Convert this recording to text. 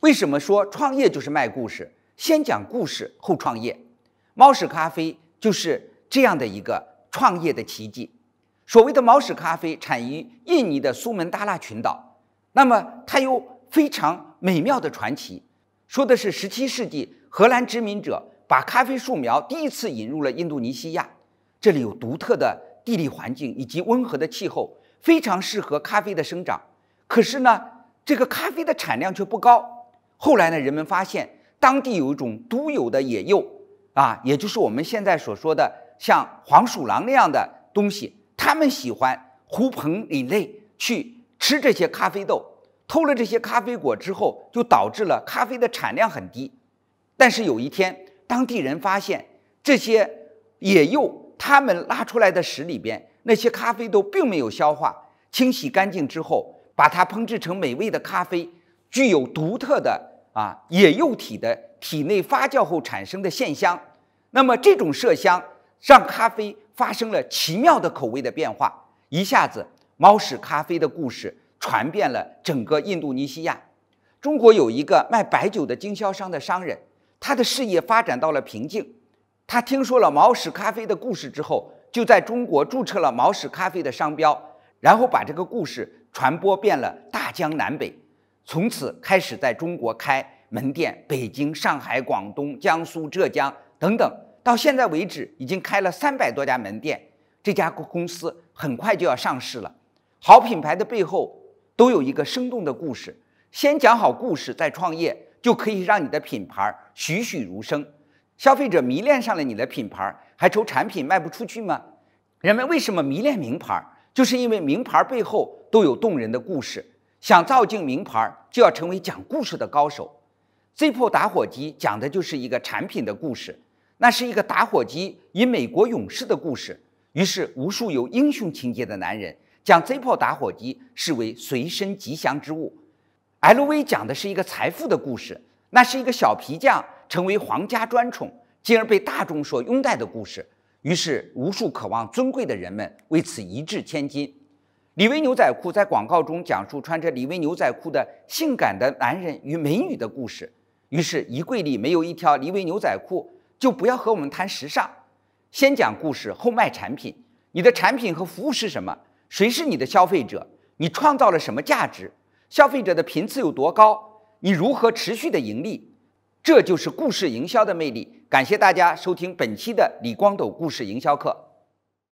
为什么说创业就是卖故事？先讲故事，后创业。猫屎咖啡就是这样的一个创业的奇迹。所谓的猫屎咖啡产于印尼的苏门答腊群岛，那么它有非常美妙的传奇，说的是17世纪荷兰殖民者把咖啡树苗第一次引入了印度尼西亚。这里有独特的地理环境以及温和的气候，非常适合咖啡的生长。可是呢，这个咖啡的产量却不高。后来呢？人们发现当地有一种独有的野鼬，啊，也就是我们现在所说的像黄鼠狼那样的东西，他们喜欢狐朋引类去吃这些咖啡豆，偷了这些咖啡果之后，就导致了咖啡的产量很低。但是有一天，当地人发现这些野鼬他们拉出来的屎里边那些咖啡豆并没有消化，清洗干净之后，把它烹制成美味的咖啡，具有独特的。啊，野幼体的体内发酵后产生的腺香，那么这种麝香让咖啡发生了奇妙的口味的变化，一下子猫屎咖啡的故事传遍了整个印度尼西亚。中国有一个卖白酒的经销商的商人，他的事业发展到了瓶颈，他听说了猫屎咖啡的故事之后，就在中国注册了猫屎咖啡的商标，然后把这个故事传播遍了大江南北。从此开始在中国开门店，北京、上海、广东、江苏、浙江等等，到现在为止已经开了三百多家门店。这家公司很快就要上市了。好品牌的背后都有一个生动的故事，先讲好故事，再创业，就可以让你的品牌栩栩如生。消费者迷恋上了你的品牌，还愁产品卖不出去吗？人们为什么迷恋名牌？就是因为名牌背后都有动人的故事。想造就名牌，就要成为讲故事的高手。Zippo 打火机讲的就是一个产品的故事，那是一个打火机与美国勇士的故事。于是，无数有英雄情结的男人将 Zippo 打火机视为随身吉祥之物。LV 讲的是一个财富的故事，那是一个小皮匠成为皇家专宠，进而被大众所拥戴的故事。于是，无数渴望尊贵的人们为此一掷千金。李维牛仔裤在广告中讲述穿着李维牛仔裤的性感的男人与美女的故事。于是，衣柜里没有一条李维牛仔裤，就不要和我们谈时尚。先讲故事，后卖产品。你的产品和服务是什么？谁是你的消费者？你创造了什么价值？消费者的频次有多高？你如何持续的盈利？这就是故事营销的魅力。感谢大家收听本期的李光斗故事营销课。